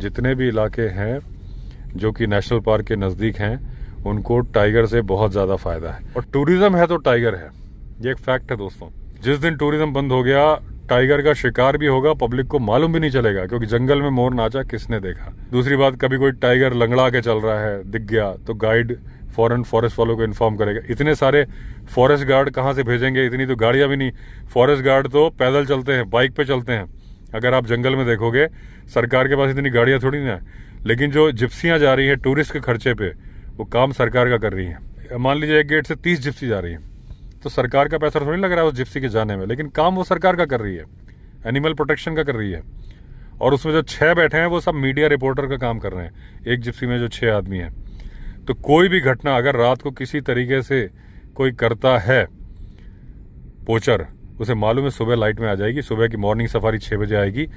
जितने भी इलाके हैं जो कि नेशनल पार्क के नज़दीक हैं उनको टाइगर से बहुत ज़्यादा फ़ायदा है और टूरिज़्म है तो टाइगर है ये एक फैक्ट है दोस्तों जिस दिन टूरिज़्म बंद हो गया टाइगर का शिकार भी होगा पब्लिक को मालूम भी नहीं चलेगा क्योंकि जंगल में मोर नाचा किसने देखा दूसरी बात कभी कोई टाइगर लंगड़ा के चल रहा है दिख गया तो गाइड फॉरन फॉरेस्ट वालों को इन्फॉर्म करेगा इतने सारे फॉरेस्ट गार्ड कहाँ से भेजेंगे इतनी तो गाड़ियाँ भी नहीं फॉरेस्ट गार्ड तो पैदल चलते हैं बाइक पे चलते हैं अगर आप जंगल में देखोगे सरकार के पास इतनी गाड़ियाँ थोड़ी ना लेकिन जो जिप्सियाँ जा रही हैं टूरिस्ट के खर्चे पे वो काम सरकार का कर रही है मान लीजिए एक गेट से तीस जिप्सी जा रही है तो सरकार का पैसा थोड़ी लग रहा है उस जिप्सी के जाने में लेकिन काम वो सरकार का कर रही है एनिमल प्रोटेक्शन का कर रही है और उसमें जो छः बैठे हैं वो सब मीडिया रिपोर्टर का काम कर रहे हैं एक जिप्सी में जो छः आदमी हैं तो कोई भी घटना अगर रात को किसी तरीके से कोई करता है पोचर उसे मालूम है सुबह लाइट में आ जाएगी सुबह की मॉर्निंग सफारी छः बजे आएगी